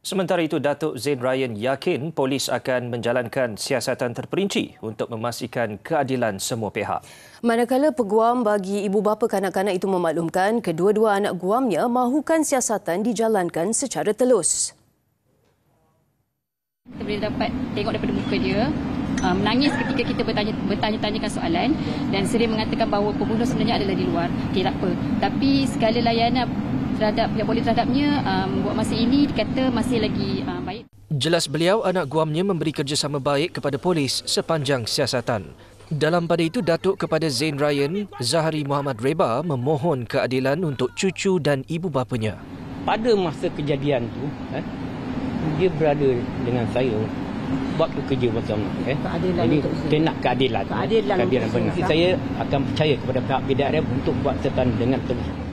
Sementara itu, Datuk Zain Ryan yakin polis akan menjalankan siasatan terperinci untuk memastikan keadilan semua pihak. Manakala peguam bagi ibu bapa kanak-kanak itu memaklumkan kedua-dua anak guamnya mahukan siasatan dijalankan secara telus. Kita boleh dapat tengok daripada muka dia ah, menangis ketika kita bertanya, bertanya-tanyakan soalan dan sering mengatakan bahawa pembunuh sebenarnya adalah di luar. Okey, tak apa. Tapi segala layanan terhadap pihak poli terhadapnya um, buat masa ini dikata masih lagi um, baik. Jelas beliau anak guamnya memberi kerjasama baik kepada polis sepanjang siasatan. Dalam pada itu, Datuk kepada Zain Ryan, Zahari Muhammad Reba memohon keadilan untuk cucu dan ibu bapanya. Pada masa kejadian itu, eh, dia berada dengan saya buat kerja macam eh. Jadi, untuk nak keadilan. Keadilan, keadilan untuk saya. akan percaya kepada pihak BDRM untuk buat setan dengan terus.